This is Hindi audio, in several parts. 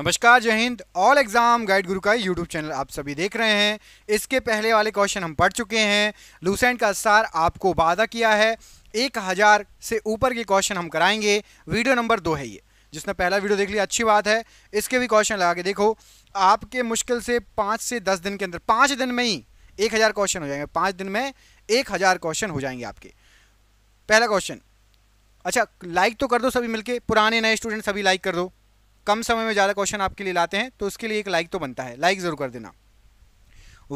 नमस्कार जय हिंद ऑल एग्जाम गाइड गुरु का यूट्यूब चैनल आप सभी देख रहे हैं इसके पहले वाले क्वेश्चन हम पढ़ चुके हैं लूसेंट का सार आपको वादा किया है एक हज़ार से ऊपर के क्वेश्चन हम कराएंगे वीडियो नंबर दो है ये जिसने पहला वीडियो देख लिया अच्छी बात है इसके भी क्वेश्चन लगा के देखो आपके मुश्किल से पाँच से दस दिन के अंदर पाँच दिन में ही एक हज़ार क्वेश्चन हो जाएंगे पाँच दिन में एक हज़ार क्वेश्चन हो जाएंगे आपके पहला क्वेश्चन अच्छा लाइक तो कर दो सभी मिलके पुराने नए स्टूडेंट सभी लाइक कर दो कम समय में ज़्यादा क्वेश्चन आपके लिए लाते हैं तो उसके लिए एक लाइक तो बनता है लाइक ज़रूर कर देना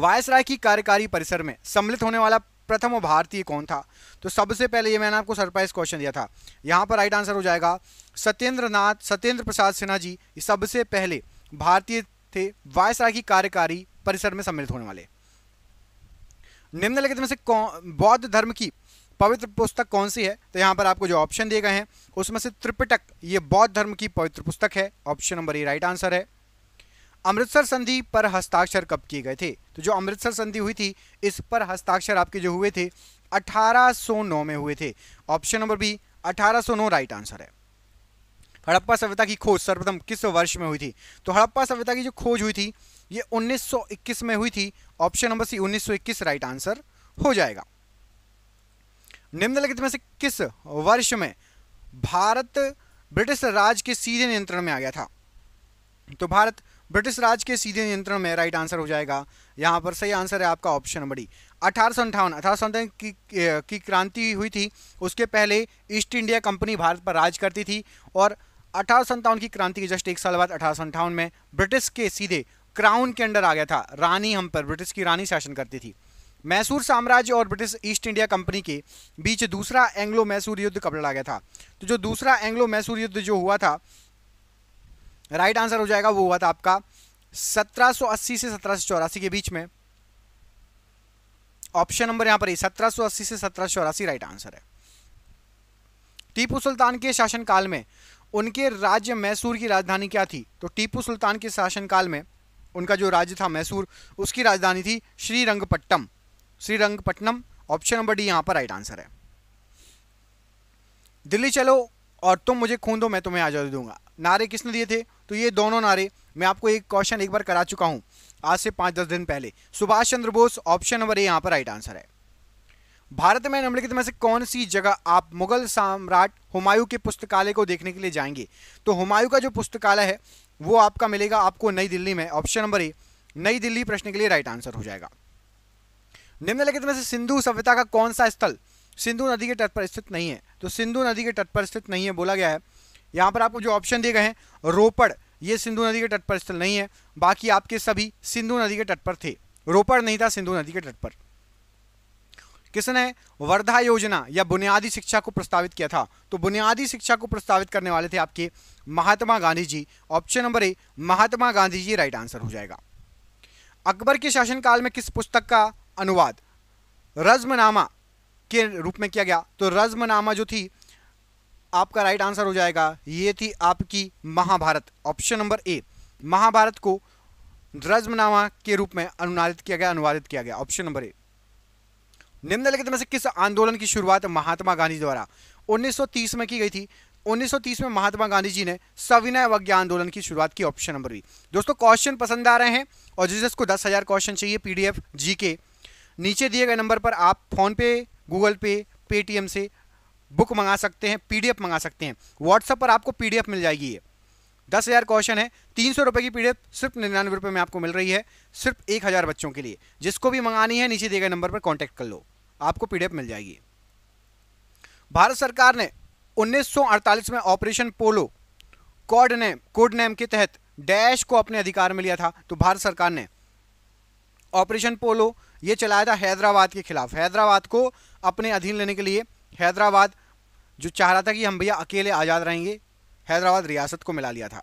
वायसराय की कार्यकारी परिसर में सम्मिलित होने वाला प्रथम भारतीय कौन था तो सबसे पहले ये मैंने आपको सरप्राइज क्वेश्चन दिया था यहाँ पर राइट आंसर हो जाएगा सत्येंद्र नाथ सत्येंद्र प्रसाद सिन्हा जी सबसे पहले भारतीय थे वायसराय की कार्यकारी परिसर में सम्मिलित होने वाले निम्नलिखित में से कौन बौद्ध धर्म की पवित्र पुस्तक कौन सी है तो यहाँ पर आपको जो ऑप्शन दिए गए हैं उसमें से त्रिपिटक ये बौद्ध धर्म की पवित्र पुस्तक है option number A right answer है अमृतसर संधि पर हस्ताक्षर कब किए गए थे तो जो अमृतसर संधि हुई थी इस पर हस्ताक्षर आपके जो हुए थे 1809 में हुए थे option number B 1809 right answer है हड़प्पा सभ्यता की खोज सर्वप्रथम किस वर्ष में हुई थी तो हड़प्पा सभ्यता की जो खोज हुई थी ये 1921 में हुई थी option number C 1921 right answer हो जाएगा निम्नलिखित में से किस वर्ष में भारत ब्रिटिश राज के सीधे नियंत्रण में आ गया था तो भारत ब्रिटिश राज के सीधे नियंत्रण में राइट आंसर हो जाएगा यहाँ पर सही आंसर है आपका ऑप्शन नंबर डी अठारह सौ अंठावन अठारह सौ की, की क्रांति हुई थी उसके पहले ईस्ट इंडिया कंपनी भारत पर राज करती थी और अठारह सौ की क्रांति के जस्ट एक साल बाद अठारह सौ अंठावन में ब्रिटिश के सीधे क्राउन के अंडर आ गया था रानी हम पर ब्रिटिश की रानी शासन करती थी मैसूर साम्राज्य और ब्रिटिश ईस्ट इंडिया कंपनी के बीच दूसरा एंग्लो मैसूर युद्ध कब लड़ा गया था तो जो दूसरा एंग्लो मैसूर युद्ध जो हुआ था राइट आंसर हो जाएगा वो हुआ था आपका 1780 से सत्रह के बीच में ऑप्शन नंबर यहां पर ही 1780 से सत्रह राइट आंसर है टीपू सुल्तान के शासनकाल में उनके राज्य मैसूर की राजधानी क्या थी तो टीपू सुल्तान के शासनकाल में उनका जो राज्य था मैसूर उसकी राजधानी थी Srirangapattam Srirangapatnam option number D यहां पर राइट आंसर है दिल्ली चलो और तुम मुझे खून दो मैं तुम्हें आज़ादी दूंगा नारे किसने दिए थे तो ये दोनों नारे मैं आपको एक क्वेश्चन एक बार करा चुका हूं आज से पांच दस दिन पहले Subhash Chandra Bose option number A यहां पर राइट आंसर है भारत में निम्नलिखित में से कौन सी जगह आप मुगल सम्राट हुमायूं के पुस्तकालय को देखने के लिए जाएंगे तो हुमायूं का जो पुस्तकालय है वो आपका मिलेगा आपको नई दिल्ली में ऑप्शन नंबर ए नई दिल्ली प्रश्न के लिए राइट आंसर हो जाएगा निम्नलिखित में से सिंधु सभ्यता का कौन सा स्थल सिंधु नदी के तट पर स्थित नहीं है तो सिंधु नदी के तट पर स्थित नहीं है बोला गया है यहाँ पर आपको जो ऑप्शन दिए गए हैं रोपड़ ये सिंधु नदी के तट पर स्थल नहीं है बाकी आपके सभी सिंधु नदी के तट पर थे रोपड़ नहीं था सिंधु नदी के तट पर किसने वर्धा योजना या बुनियादी शिक्षा को प्रस्तावित किया था तो बुनियादी शिक्षा को प्रस्तावित करने वाले थे आपके Mahatma Gandhi ji option number A Mahatma Gandhi ji right answer हो जाएगा अकबर के शासनकाल में किस पुस्तक का अनुवाद रज्मनामा के रूप में किया गया तो रज्मनामा जो थी आपका राइट आंसर हो जाएगा ये थी आपकी Mahabharat option number A Mahabharat को रज्मनामा के रूप में अनुवादित किया गया अनुवादित किया गया ऑप्शन नंबर ए निम्नलिखित में से किस आंदोलन की शुरुआत महात्मा गांधी द्वारा 1930 में की गई थी 1930 में महात्मा गांधी जी ने सविनय अवज्ञा आंदोलन की शुरुआत की ऑप्शन नंबर बी दोस्तों क्वेश्चन पसंद आ रहे हैं और जिस जिसको दस हज़ार क्वेश्चन चाहिए पीडीएफ जीके नीचे दिए गए नंबर पर आप फ़ोनपे गूगल पे पेटीएम से बुक मंगा सकते हैं पीडीएफ मंगा सकते हैं व्हाट्सएप पर आपको पीडीएफ मिल जाएगी ये दस हज़ार क्वेश्चन है तीन सौ रुपये की पीडीएफ सिर्फ निन्यानवे रुपये में आपको मिल रही है सिर्फ एक हज़ार बच्चों के लिए जिसको भी मंगानी है नीचे दिए गए नंबर पर कॉन्टैक्ट कर लो आपको पीडीएफ मिल जाएगी भारत सरकार ने 1948 में operation Polo code name code name के तहत डैश को अपने अधिकार में लिया था तो भारत सरकार ने ऑपरेशन पोलो ये चलाया था हैदराबाद के खिलाफ हैदराबाद को अपने अधीन लेने के लिए हैदराबाद जो चाह रहा था कि हम भैया अकेले आज़ाद रहेंगे हैदराबाद रियासत को मिला लिया था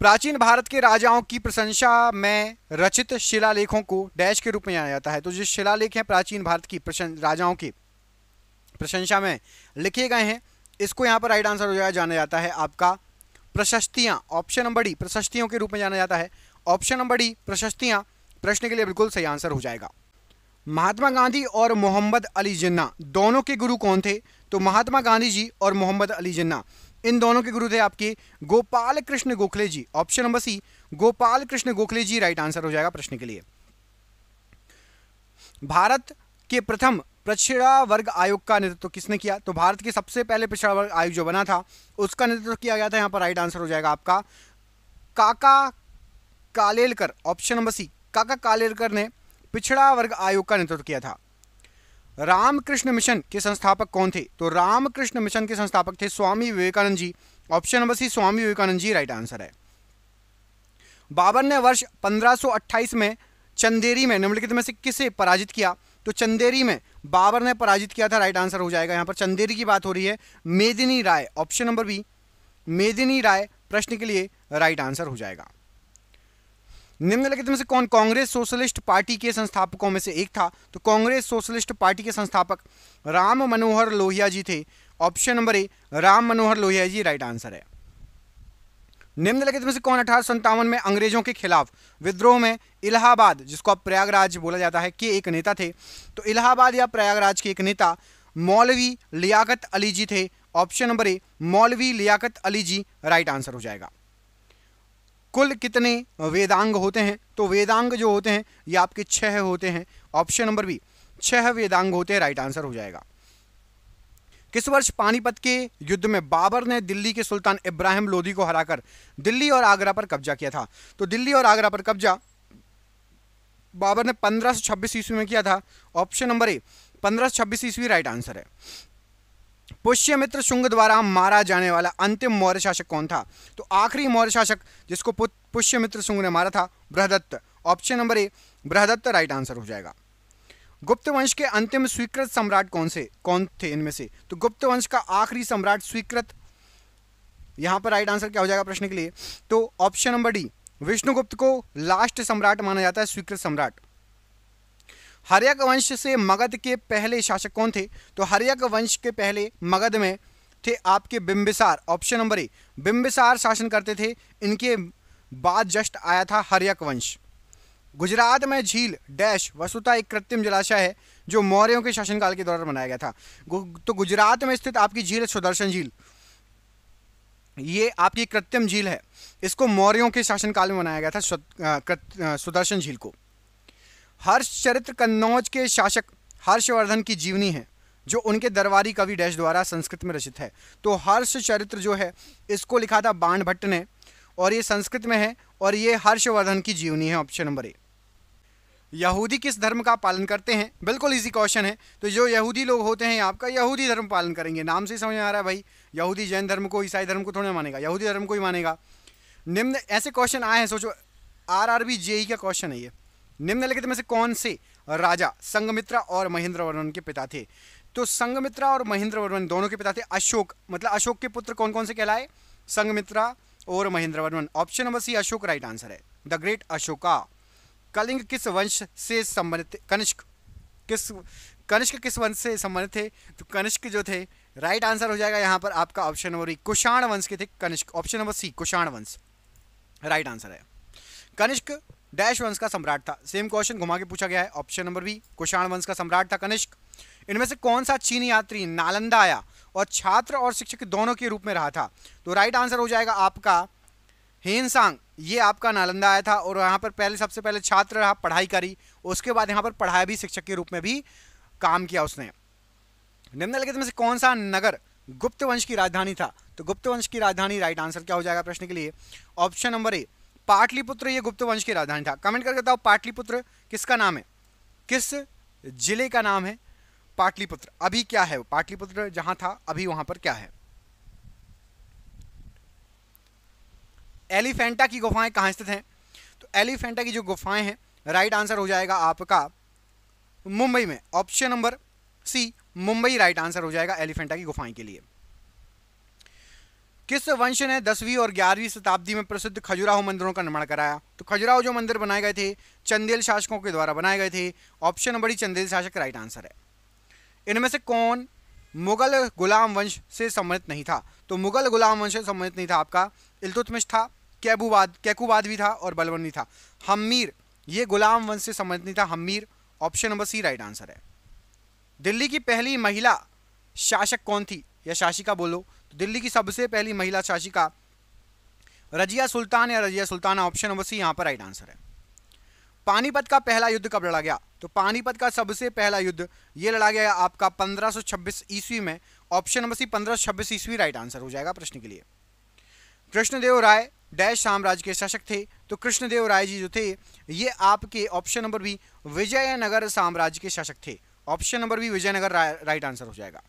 प्राचीन भारत के राजाओं की प्रशंसा में रचित शिलालेखों को डैश के रूप में जाना जाता है तो जो शिलालेख हैं प्राचीन भारत की राजाओं की प्रशंसा में लिखे गए हैं इसको यहाँ पर राइट आंसर हो जाएगा जाना जाता है आपका प्रशस्तियाँ ऑप्शन नंबर डी प्रशस्तियों के रूप में जाना जाता है ऑप्शन नंबर डी प्रशस्तियाँ प्रश्न के लिए बिल्कुल सही आंसर हो जाएगा महात्मा गांधी और मोहम्मद अली जिन्ना दोनों के गुरु कौन थे तो महात्मा गांधी जी और मोहम्मद अली जिन्ना इन दोनों के गुरु थे आपके Gopal Krishna Gokhale ji option number C Gopal Krishna Gokhale ji right answer हो जाएगा प्रश्न के लिए भारत के प्रथम पिछड़ा वर्ग आयोग का नेतृत्व किसने किया तो भारत के सबसे पहले पिछड़ा वर्ग आयोग जो बना था उसका नेतृत्व किया गया था यहां पर राइट आंसर हो जाएगा आपका काका कालेलकर ऑप्शन नंबर सी काका कालेरकर ने पिछड़ा वर्ग आयोग का नेतृत्व किया था रामकृष्ण मिशन के संस्थापक कौन थे तो रामकृष्ण मिशन के संस्थापक थे Swami Vivekananda ji option number C Swami Vivekananda ji right answer है बाबर ने वर्ष 1528 में चंदेरी में निम्नलिखित में से किसे पराजित किया तो चंदेरी में बाबर ने पराजित किया था राइट आंसर हो जाएगा यहां पर चंदेरी की बात हो रही है मेदिनी राय ऑप्शन नंबर बी मेदिनी राय प्रश्न के लिए राइट आंसर हो जाएगा निम्नलिखित में से कौन कांग्रेस सोशलिस्ट पार्टी के संस्थापकों में से एक था तो कांग्रेस सोशलिस्ट पार्टी के संस्थापक राम मनोहर लोहिया जी थे option number A Ram Manohar Lohia ji right answer है निम्नलिखित में से कौन अठारह में अंग्रेजों के खिलाफ विद्रोह में इलाहाबाद जिसको अब प्रयागराज बोला जाता है के एक नेता थे तो इलाहाबाद या प्रयागराज के एक नेता मौलवी लियाकत अली जी थे option number A Maulvi Liaquat Ali ji right answer हो जाएगा कुल कितने वेदांग होते हैं तो वेदांग जो होते हैं ये आपके छह होते हैं ऑप्शन नंबर बी छह वेदांग होते हैं राइट आंसर हो जाएगा किस वर्ष पानीपत के युद्ध में बाबर ने दिल्ली के सुल्तान इब्राहिम लोधी को हराकर दिल्ली और आगरा पर कब्जा किया था तो दिल्ली और आगरा पर कब्जा बाबर ने 1526 ईस्वी में किया था ऑप्शन नंबर ए 1526 ईस्वी राइट आंसर है पुष्यमित्र शुंग द्वारा मारा जाने वाला अंतिम मौर्य शासक कौन था तो आखिरी मौर्य शासक जिसको पुष्यमित्र शुंग ने मारा था Brihadratha option number A Brihadratha right answer हो जाएगा गुप्त वंश के अंतिम स्वीकृत सम्राट कौन से कौन थे इनमें से तो गुप्त वंश का आखिरी सम्राट स्वीकृत यहाँ पर राइट आंसर क्या हो जाएगा प्रश्न के लिए तो ऑप्शन नंबर डी विष्णुगुप्त को लास्ट सम्राट माना जाता है स्वीकृत सम्राट हरियक वंश से मगध के पहले शासक कौन थे तो हरियक वंश के पहले मगध में थे आपके Bimbisara option number A Bimbisara शासन करते थे इनके बाद जस्ट आया था हरियक वंश गुजरात में झील डैश वसुता एक कृत्रिम जलाशय है जो मौर्यों के शासनकाल के दौरान बनाया गया था तो गुजरात में स्थित आपकी झील है सुदर्शन झील ये आपकी कृत्रिम झील है इसको मौर्यों के शासनकाल में बनाया गया था सुदर्शन झील को हर्षचरित्र कन्नौज के शासक हर्षवर्धन की जीवनी है जो उनके दरबारी कवि डैश द्वारा संस्कृत में रचित है तो हर्षचरित्र जो है इसको लिखा था बाण भट्ट ने और ये संस्कृत में है और ये हर्षवर्धन की जीवनी है ऑप्शन नंबर ए यहूदी किस धर्म का पालन करते हैं बिल्कुल इजी क्वेश्चन है तो जो यहूदी लोग होते हैं आपका यहूदी धर्म पालन करेंगे नाम से ही समझ में आ रहा है भाई यहूदी जैन धर्म को ईसाई धर्म को थोड़ा मानेगा यहूदी धर्म को ही मानेगा निम्न ऐसे क्वेश्चन आए हैं सोचो आर आर बी जे का क्वेश्चन है ये निम्नलिखित में से कौन से राजा संगमित्रा और महेंद्र वर्मन के पिता थे तो संगमित्रा और महेंद्र वर्मन दोनों के पिता थे अशोक मतलब अशोक के पुत्र कौन कौन से कहलाए संगमित्रा और Mahendra Varman option number C Ashoka right answer है द ग्रेट अशोका कलिंग किस वंश से संबंधित कनिष्क किस कनिष्क किस वंश से संबंधित थे तो कनिष्क जो थे राइट आंसर हो जाएगा यहाँ पर आपका ऑप्शन नंबर ई कुषाण वंश के थे Kanishka option number C Kushan वंश राइट आंसर है कनिष्क डैश वंश का सम्राट था सेम क्वेश्चन घुमा के पूछा गया है ऑप्शन नंबर बी कुषाण वंश का सम्राट था कनिष्क इनमें से कौन सा चीनी यात्री नालंदा आया और छात्र और शिक्षक दोनों के रूप में रहा था तो राइट आंसर हो जाएगा आपका हेनसांग ये आपका नालंदा आया था और यहाँ पर पहले सबसे पहले छात्र रहा पढ़ाई करी उसके बाद यहाँ पर पढ़ाया भी शिक्षक के रूप में भी काम किया उसने निम्नलिखित में से कौन सा नगर गुप्त वंश की राजधानी था तो गुप्त वंश की राजधानी राइट आंसर क्या हो जाएगा प्रश्न के लिए ऑप्शन नंबर ए पाटलिपुत्र ये गुप्त वंश की राजधानी था कमेंट करके बताओ पाटलिपुत्र किसका नाम है किस जिले का नाम है पाटलिपुत्र अभी क्या है पाटलिपुत्र जहां था अभी वहां पर क्या है एलिफेंटा की गुफाएं कहां स्थित हैं तो एलिफेंटा की जो गुफाएं हैं राइट आंसर हो जाएगा आपका मुंबई में option number C Mumbai right answer हो जाएगा एलिफेंटा की गुफाएं के लिए किस वंश ने दसवीं और ग्यारहवीं शताब्दी में प्रसिद्ध खजुराहो मंदिरों का निर्माण कराया तो खजुराहो जो मंदिर बनाए गए थे चंदेल शासकों के द्वारा बनाए गए थे ऑप्शन नंबर ही चंदेल शासक राइट आंसर है इनमें से कौन मुगल गुलाम वंश से संबंधित नहीं था तो मुगल गुलाम वंश से संबंधित नहीं था आपका इलतुतमिश था कैबुवाद कैकूवाद भी था और बलवन भी था हमीर ये गुलाम वंश से संबंधित नहीं था Hammir option number C right answer है दिल्ली की पहली महिला शासक कौन थी या शासिका बोलो दिल्ली की सबसे पहली महिला शासिका रजिया सुल्तान या Razia Sultana option number C यहाँ पर राइट आंसर है पानीपत का पहला युद्ध कब लड़ा गया तो पानीपत का सबसे पहला युद्ध ये लड़ा गया आपका 1526 ईस्वी में ऑप्शन नंबर सी 1526 ईस्वी राइट आंसर हो जाएगा प्रश्न के लिए कृष्णदेव राय डैश साम्राज्य के शासक थे तो कृष्णदेव राय जी जो थे ये आपके ऑप्शन नंबर भी विजयनगर साम्राज्य के शासक थे ऑप्शन नंबर भी विजयनगर राइट आंसर हो जाएगा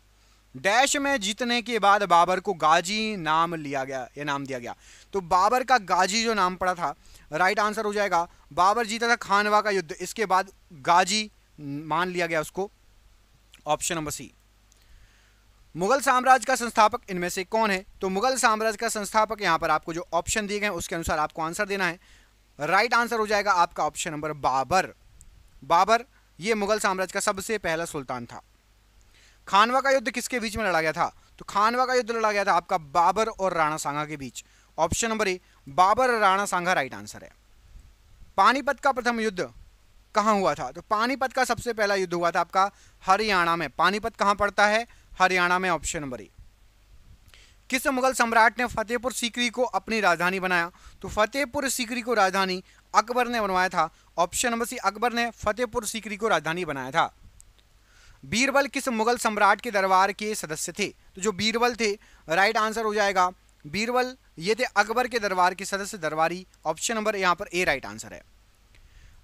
डैश में जीतने के बाद बाबर को गाजी नाम लिया गया ये नाम दिया गया तो बाबर का गाजी जो नाम पड़ा था राइट आंसर हो जाएगा बाबर जीता था खानवा का युद्ध इसके बाद गाजी मान लिया गया उसको ऑप्शन नंबर सी मुगल साम्राज्य का संस्थापक इनमें से कौन है तो मुगल साम्राज्य का संस्थापक यहां पर आपको जो ऑप्शन दिए गए उसके अनुसार आपको आंसर देना है राइट आंसर हो जाएगा आपका ऑप्शन नंबर बाबर बाबर ये मुगल साम्राज्य का सबसे पहला सुल्तान था खानवा का युद्ध किसके बीच में लड़ा गया था तो खानवा का युद्ध लड़ा गया था आपका बाबर और राणा सांगा के बीच option number A Babur Rana Sanga right answer है पानीपत का प्रथम युद्ध कहाँ हुआ था तो पानीपत का सबसे पहला युद्ध हुआ था आपका हरियाणा में पानीपत कहाँ पड़ता है हरियाणा में ऑप्शन नंबर ए किस मुगल सम्राट ने फतेहपुर सीकरी को अपनी राजधानी बनाया तो फतेहपुर सीकरी को राजधानी अकबर ने बनवाया था ऑप्शन नंबर सी अकबर ने फतेहपुर सीकरी को राजधानी बनाया था बीरबल किस मुगल सम्राट के दरबार के सदस्य थे तो जो बीरबल थे राइट आंसर हो जाएगा बीरबल ये थे अकबर के दरबार के सदस्य दरबारी ऑप्शन नंबर यहाँ पर ए राइट आंसर है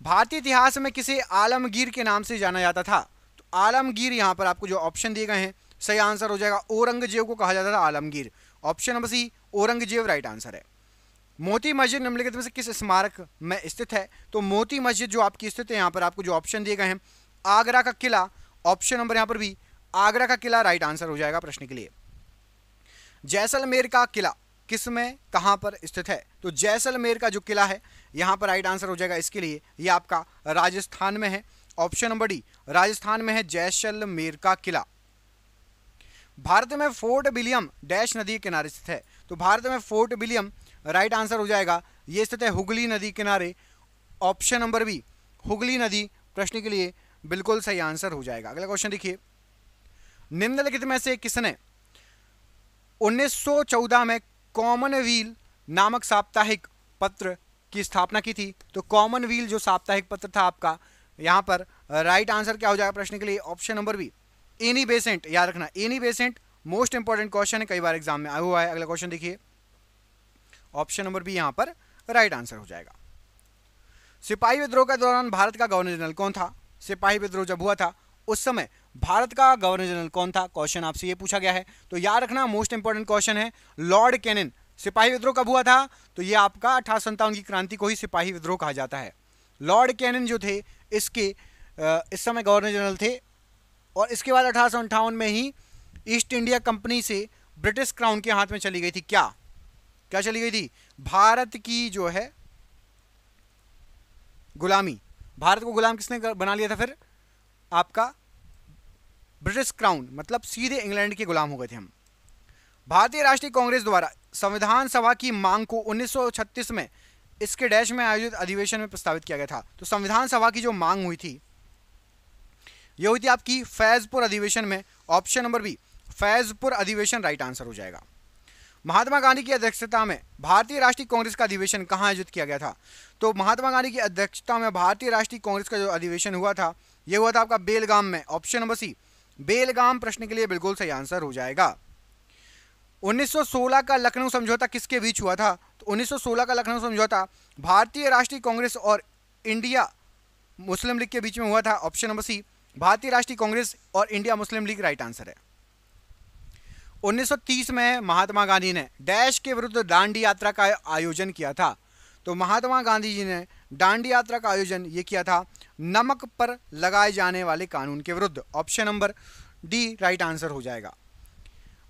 भारतीय इतिहास में किसे आलमगीर के नाम से जाना जाता था तो आलमगीर यहाँ पर आपको जो ऑप्शन दिए गए हैं सही आंसर हो जाएगा औरंगजेब को कहा जाता था Alamgir option number C Aurangzeb right answer है मोती मस्जिद निम्नलिखित में से किस स्मारक में स्थित है तो मोती मस्जिद जो आपकी स्थित है यहाँ पर आपको जो ऑप्शन दिए गए हैं आगरा का किला ऑप्शन नंबर यहां पर भी आगरा का किला राइट आंसर हो जाएगा प्रश्न के लिए जैसलमेर का किला किस में कहां पर स्थित है तो जैसलमेर का जो किला है यहां पर राइट आंसर हो जाएगा इसके लिए ये आपका राजस्थान में है ऑप्शन नंबर डी राजस्थान में है जैसलमेर का किला भारत में फोर्ट विलियम डैश नदी किनारे स्थित है तो भारत में फोर्ट विलियम राइट आंसर हो जाएगा यह स्थित है हुगली नदी किनारे ऑप्शन नंबर बी हुगली नदी प्रश्न के लिए बिल्कुल सही आंसर हो जाएगा अगला क्वेश्चन देखिए निम्नलिखित में से किसने 1914 में कॉमनवील नामक साप्ताहिक पत्र की स्थापना की थी तो कॉमनवील जो साप्ताहिक पत्र था आपका यहां पर राइट आंसर क्या हो जाएगा प्रश्न के लिए option number B Annie Besant याद रखना Annie Besant most important question है कई बार एग्जाम में आया हुआ है अगला क्वेश्चन देखिए ऑप्शन नंबर बी यहां पर राइट आंसर हो जाएगा सिपाही विद्रोह के दौरान भारत का गवर्नर जनरल कौन था सिपाही विद्रोह जब हुआ था उस समय भारत का गवर्नर जनरल कौन था क्वेश्चन आपसे ये पूछा गया है तो याद रखना मोस्ट इंपॉर्टेंट क्वेश्चन है लॉर्ड कैनन सिपाही विद्रोह कब हुआ था तो ये आपका अठारह की क्रांति को ही सिपाही विद्रोह कहा जाता है लॉर्ड कैनन जो थे इसके इस समय गवर्नर जनरल थे और इसके बाद अठारह में ही ईस्ट इंडिया कंपनी से ब्रिटिश क्राउन के हाथ में चली गई थी क्या क्या चली गई थी भारत की जो है गुलामी भारत को गुलाम किसने बना लिया था फिर आपका ब्रिटिश क्राउन मतलब सीधे इंग्लैंड के गुलाम हो गए थे हम भारतीय राष्ट्रीय कांग्रेस द्वारा संविधान सभा की मांग को 1936 में इसके डैश में आयोजित अधिवेशन में प्रस्तावित किया गया था तो संविधान सभा की जो मांग हुई थी यह हुई थी आपकी फैजपुर अधिवेशन में ऑप्शन नंबर बी फैजपुर अधिवेशन राइट आंसर हो जाएगा महात्मा गांधी की अध्यक्षता में भारतीय राष्ट्रीय कांग्रेस का अधिवेशन कहाँ आयोजित किया गया था तो महात्मा गांधी की अध्यक्षता में भारतीय राष्ट्रीय कांग्रेस का जो अधिवेशन हुआ था यह हुआ था आपका बेलगाम में ऑप्शन नंबर सी बेलगाम प्रश्न के लिए बिल्कुल सही आंसर हो जाएगा 1916 का लखनऊ समझौता किसके बीच हुआ था तो 1916 का लखनऊ समझौता भारतीय राष्ट्रीय कांग्रेस और इंडिया मुस्लिम लीग के बीच में हुआ था ऑप्शन नंबर सी भारतीय राष्ट्रीय कांग्रेस और India Muslim League right answer है 1930 में महात्मा गांधी ने डैश के विरुद्ध दांडी यात्रा का आयोजन किया था तो महात्मा गांधी जी ने दांडी यात्रा का आयोजन ये किया था नमक पर लगाए जाने वाले कानून के विरुद्ध option number D right answer हो जाएगा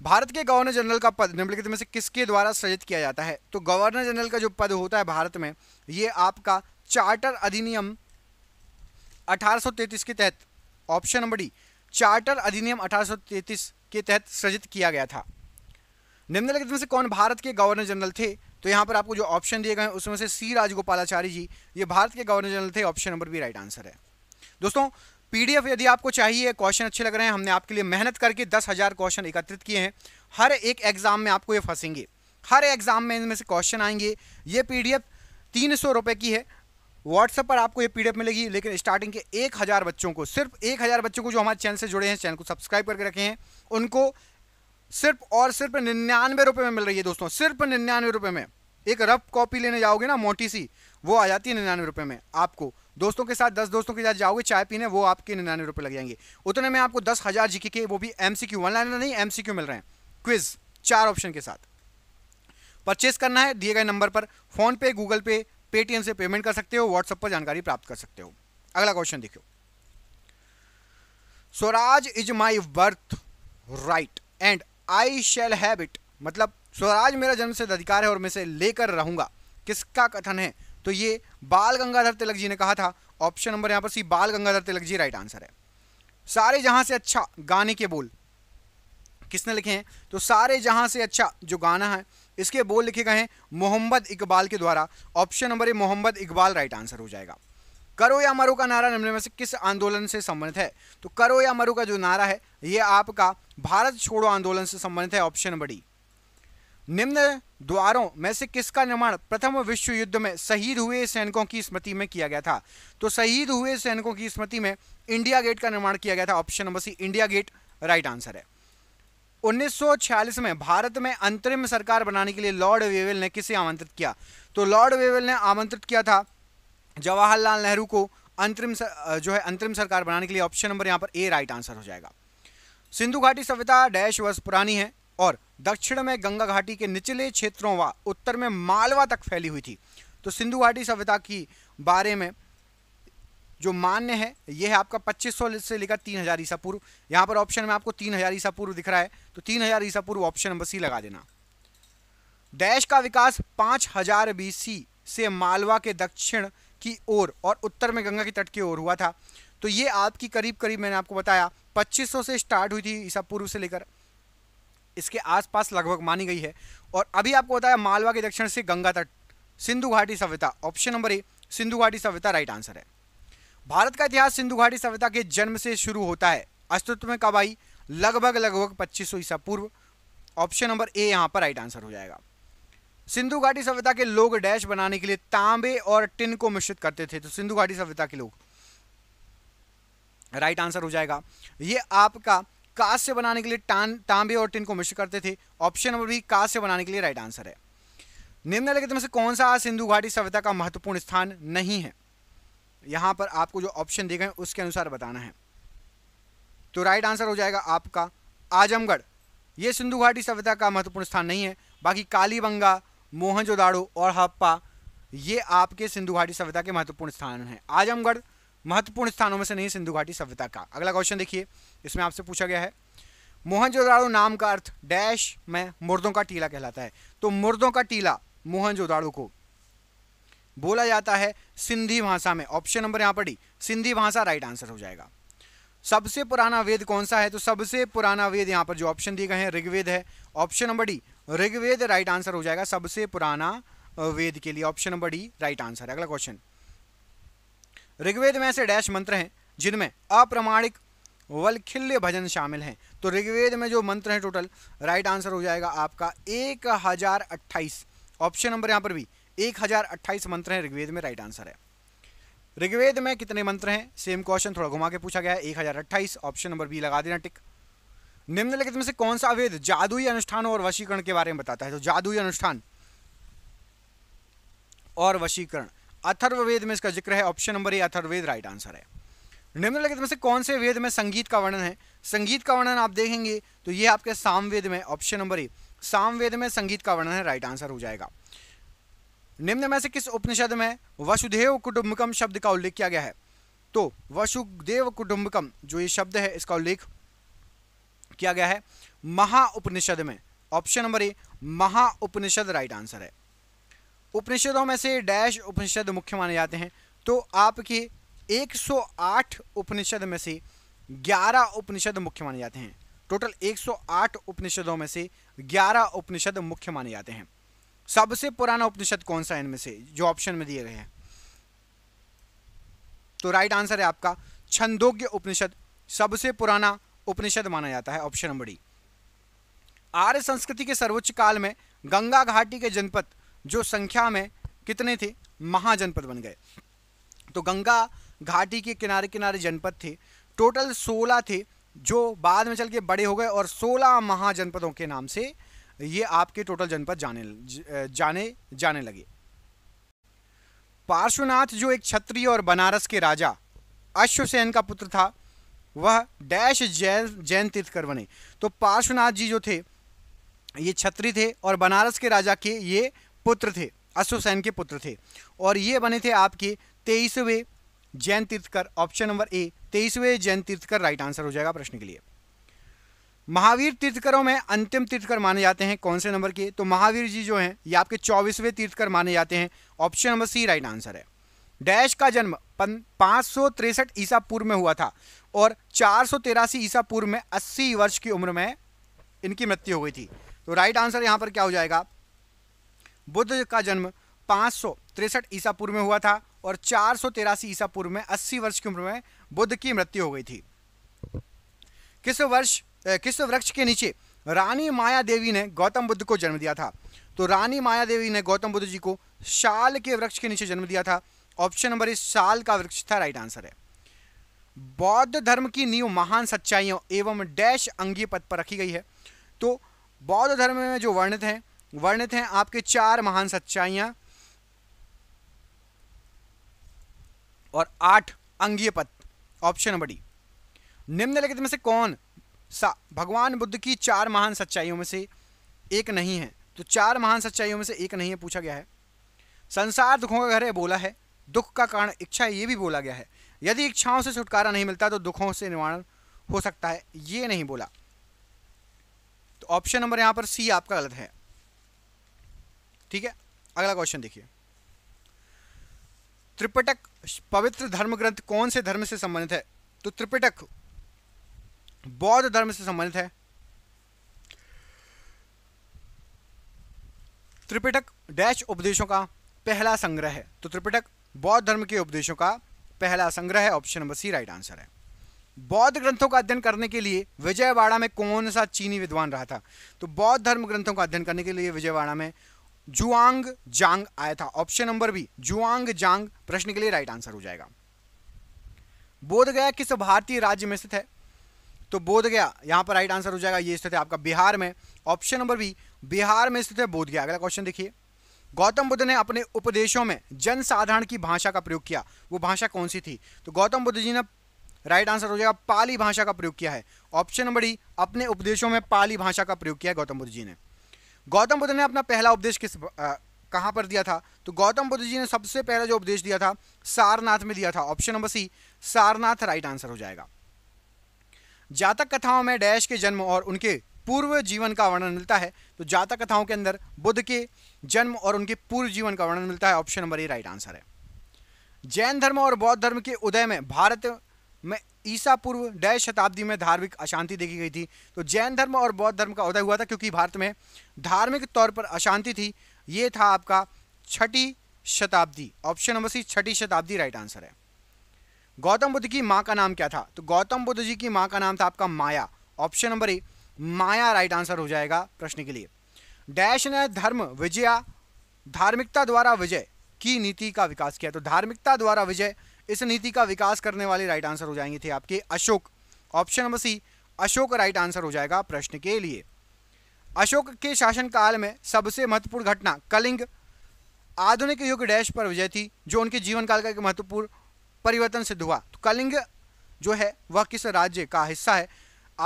भारत के गवर्नर जनरल का पद निम्नलिखित में से किसके द्वारा सृजित किया जाता है तो गवर्नर जनरल का जो पद होता है भारत में ये आपका चार्टर अधिनियम 1833 के तहत ऑप्शन नंबर डी चार्टर अधिनियम 1833 के तहत सृजित किया गया था निम्नलिखित में से कौन भारत के गवर्नर जनरल थे तो यहाँ पर आपको जो ऑप्शन दिए गए उसमें से सी राजगोपालाचारी जी ये भारत के गवर्नर जनरल थे option number B right answer है दोस्तों पीडीएफ यदि आपको चाहिए क्वेश्चन अच्छे लग रहे हैं हमने आपके लिए मेहनत करके दस हज़ार क्वेश्चन एकत्रित किए हैं हर एक एग्ज़ाम में आपको ये फंसेंगे हर एग्ज़ाम में इनमें से क्वेश्चन आएंगे ये पीडीएफ डी तीन सौ रुपये की है व्हाट्सएप पर आपको ये पीडीएफ मिलेगी लेकिन स्टार्टिंग के एक हज़ार बच्चों को सिर्फ एक हज़ार बच्चों को जो हमारे चैनल से जुड़े हैं चैनल को सब्सक्राइब करके रखे हैं उनको सिर्फ और सिर्फ निन्यानवे रुपये में मिल रही है दोस्तों सिर्फ निन्यानवे रुपये में एक रफ कॉपी लेने जाओगे ना मोटी सी वो आ जाती है निन्यानवे रुपये में आपको दोस्तों के साथ दस दोस्तों के साथ जाओगे चाय पीने वो आपके निन्यानवे रुपये लग जाएंगे उतने में आपको दस हज़ार जी के वो भी एम सी क्यू वन नहीं एम सी क्यू मिल रहे हैं क्विज चार ऑप्शन के साथ परचेस करना है दिए गए नंबर पर फोन पे गूगल पे पेटीएम से पेमेंट कर सकते हो व्हाट्सएप पर जानकारी प्राप्त कर सकते हो अगला क्वेश्चन देखियो Swaraj is my birth right and I shall have it मतलब स्वराज मेरा जन्म से अधिकार है और मैं इसे लेकर रहूंगा किसका कथन है तो ये बाल गंगाधर तिलक जी ने कहा था ऑप्शन नंबर यहां पर C Bal Gangadhar Tilak ji right answer है सारे जहां से अच्छा गाने के बोल किसने लिखे हैं तो सारे जहां से अच्छा जो गाना है इसके बोल लिखे गए हैं मोहम्मद इकबाल के द्वारा option number A Mohammad Iqbal right answer हो जाएगा करो या मरो का नारा निम्न में से किस आंदोलन से संबंधित है तो करो या मरो का जो नारा है ये आपका भारत छोड़ो आंदोलन से संबंधित है ऑप्शन नंबर डी निम्न द्वारों में से किसका निर्माण प्रथम विश्व युद्ध में शहीद हुए सैनिकों की स्मृति में किया गया था तो शहीद हुए सैनिकों की स्मृति में इंडिया गेट का निर्माण किया गया था option number C India Gate right answer है 1946 में भारत में अंतरिम सरकार बनाने के लिए लॉर्ड वेवेल ने किसे आमंत्रित किया तो लॉर्ड वेवेल ने आमंत्रित किया था जवाहरलाल नेहरू को अंतरिम जो है अंतरिम सरकार बनाने के लिए ऑप्शन नंबर यहाँ पर ए राइट आंसर हो जाएगा सिंधु घाटी सभ्यता डैश वर्ष पुरानी है और दक्षिण में गंगा घाटी के निचले क्षेत्रों व उत्तर में मालवा तक फैली हुई थी तो सिंधु घाटी सभ्यता की बारे में जो मान्य है ये है आपका 2500 से लेकर 3000 हज़ार ईसा पूर्व यहाँ पर ऑप्शन में आपको 3000 हज़ार ईसा पूर्व दिख रहा है तो 3000 हज़ार ईसा पूर्व ऑप्शन नंबर सी लगा देना देश का विकास 5000 हज़ार बीसी से मालवा के दक्षिण की ओर और उत्तर में गंगा के तट की ओर हुआ था तो ये आपकी करीब करीब मैंने आपको बताया पच्चीस से स्टार्ट हुई थी ईसा पूर्व से लेकर इसके आसपास लगभग मानी गई है और अभी आपको बताया मालवा के दक्षिण से गंगा तट सिंधु घाटी सभ्यता ऑप्शन नंबर ए सिंधु घाटी सभ्यता राइट आंसर है भारत का इतिहास सिंधु घाटी सभ्यता के जन्म से शुरू होता है अस्तित्व में कब आई लगभग लगभग पच्चीस सौ ईसा पूर्व ऑप्शन नंबर ए यहां पर राइट आंसर हो जाएगा सिंधु घाटी सभ्यता के लोग डैश बनाने के लिए तांबे और टिन को मिश्रित करते थे तो सिंधु घाटी सभ्यता के लोग राइट आंसर हो जाएगा ये आपका से बनाने के लिए तांबे और टिन को मिश्र करते थे ऑप्शन नंबर बी से बनाने के लिए राइट आंसर है निम्नलिखित में से कौन सा सिंधु घाटी सभ्यता का महत्वपूर्ण स्थान नहीं है यहाँ पर आपको जो ऑप्शन दिए उसके अनुसार बताना है तो राइट आंसर हो जाएगा आपका आजमगढ़ ये सिंधु घाटी सभ्यता का महत्वपूर्ण स्थान नहीं है बाकी कालीबंगा मोहनजोदाड़ो और हप्पा ये आपके सिंधु घाटी सभ्यता के महत्वपूर्ण स्थान हैं आजमगढ़ महत्वपूर्ण स्थानों में से नहीं सिंधु घाटी सभ्यता का अगला क्वेश्चन देखिए इसमें आपसे पूछा गया है मोहनजोदाड़ो नाम का अर्थ डैश में मुर्दों का टीला कहलाता है तो मुर्दों का टीला मोहनजोदाड़ो को बोला जाता है सिंधी भाषा में ऑप्शन नंबर यहाँ पर डी सिंधी भाषा राइट आंसर हो जाएगा सबसे पुराना वेद कौन सा है तो सबसे पुराना वेद यहाँ पर जो ऑप्शन दिए गए हैं ऋग्वेद है option number D Rigveda right answer हो जाएगा सबसे पुराना वेद के लिए option number D right answer है अगला क्वेश्चन ऋग्वेद में ऐसे डैश मंत्र हैं जिनमें अप्रमाणिक वलखिल्य भजन शामिल हैं तो ऋग्वेद में जो मंत्र हैं टोटल राइट आंसर हो जाएगा आपका एक हजार अट्ठाईस ऑप्शन नंबर यहाँ पर भी एक हजार अट्ठाईस मंत्र हैं ऋग्वेद में राइट आंसर है ऋग्वेद में कितने मंत्र हैं सेम क्वेश्चन थोड़ा घुमा के पूछा गया है एक हजार अट्ठाईस ऑप्शन नंबर बी लगा देना टिक निम्नलिखित में से कौन सा वेद जादुई अनुष्ठान और वशीकरण के बारे में बताता है तो जादुई अनुष्ठान और वशीकरण अथर्ववेद में इसका जिक्र है option number A Atharvaveda right answer है निम्नलिखित में से कौन से वेद में संगीत का वर्णन है संगीत का वर्णन आप देखेंगे तो ये आपके सामवेद में ऑप्शन नंबर ए सामवेद में संगीत का वर्णन है राइट आंसर हो जाएगा निम्न में से किस उपनिषद में वसुदेव कुटुम्बकम शब्द का उल्लेख किया गया है तो वसुदेव कुटुम्बकम जो ये शब्द है इसका उल्लेख किया गया है महा उपनिषद में ऑप्शन नंबर ए महा उपनिषद राइट आंसर है उपनिषदों में से डैश उपनिषद मुख्य माने जाते हैं तो आपके 108 उपनिषद में से 11 उपनिषद मुख्य माने जाते हैं टोटल 108 उपनिषदों में से 11 उपनिषद मुख्य माने जाते हैं सबसे पुराना उपनिषद कौन सा है इनमें से जो ऑप्शन में दिए गए हैं तो राइट आंसर है आपका छंदोग्य उपनिषद सबसे पुराना उपनिषद माना जाता है ऑप्शन नंबर डी आर्य संस्कृति के सर्वोच्च काल में गंगा घाटी के जनपद जो संख्या में कितने थे महाजनपद बन गए तो गंगा घाटी के किनारे किनारे जनपद थे टोटल सोलह थे जो बाद में चल के बड़े हो गए और सोलह महाजनपदों के नाम से ये आपके टोटल जनपद जाने जाने जाने लगे पार्श्वनाथ जो एक क्षत्रिय और बनारस के राजा अश्वसेन का पुत्र था वह डैश जैन जैन तीर्थकर बने तो पार्श्वनाथ जी जो थे ये क्षत्रिय थे और बनारस के राजा के ये पुत्र थे अश्वसेन के पुत्र थे और ये बने थे आपके तेईसवें जैन तीर्थकर ऑप्शन नंबर ए तेईसवें जैन तीर्थकर राइट आंसर हो जाएगा प्रश्न के लिए महावीर तीर्थकरों में अंतिम तीर्थकर माने जाते हैं कौन से नंबर के तो महावीर जी जो हैं ये आपके चौबीसवें तीर्थकर माने जाते हैं option number C right answer है डैश का जन्म पाँच सौ तिरसठ ईसा पूर्व में हुआ था और चार सौ तेरासी ईसा पूर्व में अस्सी वर्ष की उम्र में इनकी मृत्यु हो गई थी तो राइट आंसर यहाँ पर क्या हो जाएगा बुद्ध का जन्म पाँच सौ तिरसठ ईसा पूर्व में हुआ था और चार सौ तेरासी ईसा पूर्व में अस्सी वर्ष की उम्र में बुद्ध की मृत्यु हो गई थी किस वर्ष किस वृक्ष के नीचे रानी माया देवी ने गौतम बुद्ध को जन्म दिया था तो रानी माया देवी ने गौतम बुद्ध जी को शाल के वृक्ष के नीचे जन्म दिया था ऑप्शन नंबर इस शाल का वृक्ष था राइट आंसर है बौद्ध धर्म की नींव महान सच्चाइयों एवं डैश अंगी पद पर रखी गई है तो बौद्ध धर्म में जो वर्णित हैं वर्णित हैं आपके चार महान सच्चाइयाँ और आठ अंगीय पद ऑप्शन नंबर डी निम्नलिखित में से कौन भगवान बुद्ध की चार महान सच्चाइयों में से एक नहीं है तो चार महान सच्चाइयों में से एक नहीं है पूछा गया है संसार दुखों का घर है बोला है दुख का कारण इच्छा है ये भी बोला गया है यदि इच्छाओं से छुटकारा नहीं मिलता तो दुखों से निवारण हो सकता है ये नहीं बोला तो ऑप्शन नंबर यहाँ पर सी आपका गलत है ठीक है अगला क्वेश्चन देखिए त्रिपिटक पवित्र धर्म ग्रंथ कौन से धर्म से संबंधित है तो त्रिपिटक बौद्ध धर्म से संबंधित है त्रिपिटक डैश उपदेशों का पहला संग्रह है तो त्रिपिटक बौद्ध धर्म के उपदेशों का पहला संग्रह है option number C right answer है बौद्ध ग्रंथों का अध्ययन करने के लिए विजयवाड़ा में कौन सा चीनी विद्वान रहा था तो बौद्ध धर्म ग्रंथों का अध्ययन करने के लिए विजयवाड़ा में जुआंग जांग आया था option number B Xuanzang प्रश्न के लिए राइट आंसर हो जाएगा बोधगया किस भारतीय राज्य में स्थित है तो बोध गया यहाँ पर राइट आंसर हो जाएगा ये स्थित है आपका बिहार में ऑप्शन नंबर बी बिहार में स्थित है बोध गया अगला क्वेश्चन देखिए गौतम बुद्ध ने अपने उपदेशों में जनसाधारण की भाषा का प्रयोग किया वो भाषा कौन सी थी तो गौतम बुद्ध जी ने राइट आंसर हो जाएगा पाली भाषा का प्रयोग किया है ऑप्शन नंबर डी अपने उपदेशों में पाली भाषा का प्रयोग किया है गौतम बुद्ध जी ने गौतम बुद्ध ने अपना पहला उपदेश किस कहाँ पर दिया था तो गौतम बुद्ध जी ने सबसे पहला जो उपदेश दिया था सारनाथ में दिया था option number C Sarnath right answer हो जाएगा जातक कथाओं में डैश के जन्म और उनके पूर्व जीवन का वर्णन मिलता है तो जातक कथाओं के अंदर बुद्ध के जन्म और उनके पूर्व जीवन का वर्णन मिलता है option number A right answer है जैन धर्म और बौद्ध धर्म के उदय में भारत में ईसा पूर्व डैश शताब्दी में धार्मिक अशांति देखी गई थी तो जैन धर्म और बौद्ध धर्म का उदय हुआ था क्योंकि भारत में धार्मिक तौर पर अशांति थी ये था आपका छठी शताब्दी ऑप्शन नंबर सी छठी शताब्दी राइट आंसर है गौतम बुद्ध की माँ का नाम क्या था तो गौतम बुद्ध जी की माँ का नाम था आपका Maya option number A Maya right answer हो जाएगा प्रश्न के लिए डैश ने धर्म विजया धार्मिकता द्वारा विजय की नीति का विकास किया तो धार्मिकता द्वारा विजय इस नीति का विकास करने वाले राइट आंसर हो जाएंगे थे आपके Ashoka option number C Ashoka right answer हो जाएगा प्रश्न के लिए अशोक के शासनकाल में सबसे महत्वपूर्ण घटना कलिंग आधुनिक युग डैश पर विजय थी जो उनके जीवन काल का एक महत्वपूर्ण परिवर्तन सिद्ध हुआ तो कलिंग जो है वह किस राज्य का हिस्सा है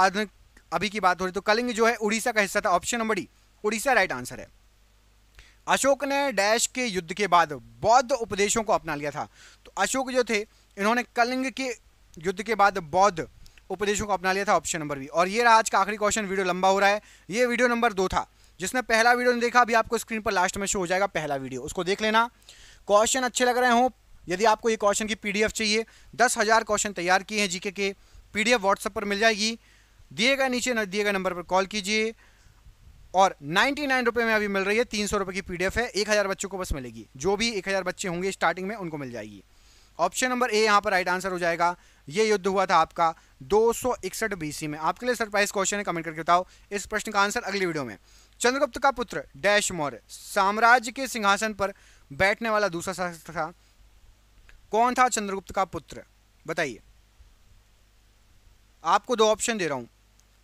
आधुनिक अभी की बात हो रही तो कलिंग जो है उड़ीसा का हिस्सा था option number D Orissa right answer है अशोक ने डैश के युद्ध के बाद बौद्ध उपदेशों को अपना लिया था तो अशोक जो थे इन्होंने कलिंग के युद्ध के बाद बौद्ध उपदेशों को अपना लिया था ऑप्शन नंबर बी और ये रहा आज का आखिरी क्वेश्चन वीडियो लंबा हो रहा है ये वीडियो नंबर दो था जिसने पहला वीडियो नहीं देखा अभी आपको स्क्रीन पर लास्ट में शो हो जाएगा पहला वीडियो उसको देख लेना क्वेश्चन अच्छे लग रहे हों यदि आपको ये क्वेश्चन की पीडीएफ चाहिए दस हज़ार क्वेश्चन तैयार किए हैं जीके के पीडीएफ व्हाट्सएप पर मिल जाएगी दिए गए नीचे दिए गए नंबर पर कॉल कीजिए और नाइन्टी नाइन में अभी मिल रही है तीन सौ की पीडीएफ है एक हज़ार बच्चों को बस मिलेगी जो भी एक हज़ार बच्चे होंगे स्टार्टिंग में उनको मिल जाएगी ऑप्शन नंबर ए यहाँ पर राइट आंसर हो जाएगा ये युद्ध हुआ था आपका दो सौ इकसठ बीसी में आपके लिए सरप्राइज क्वेश्चन है कमेंट करके बताओ इस प्रश्न का आंसर अगली वीडियो में चंद्रगुप्त का पुत्र डैश मौर्य साम्राज्य के सिंहासन पर बैठने वाला दूसरा शासक था कौन था चंद्रगुप्त का पुत्र बताइए आपको दो ऑप्शन दे रहा हूं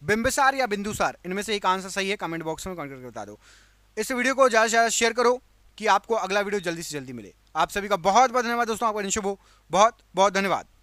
बिंबसार या बिंदुसार इनमें से एक आंसर सही है कमेंट बॉक्स में कमेंट करके बता दो इस वीडियो को ज़्यादा से ज़्यादा शेयर करो कि आपको अगला वीडियो जल्दी से जल्दी मिले आप सभी का बहुत बहुत धन्यवाद दोस्तों आपका निशुभ हो बहुत बहुत धन्यवाद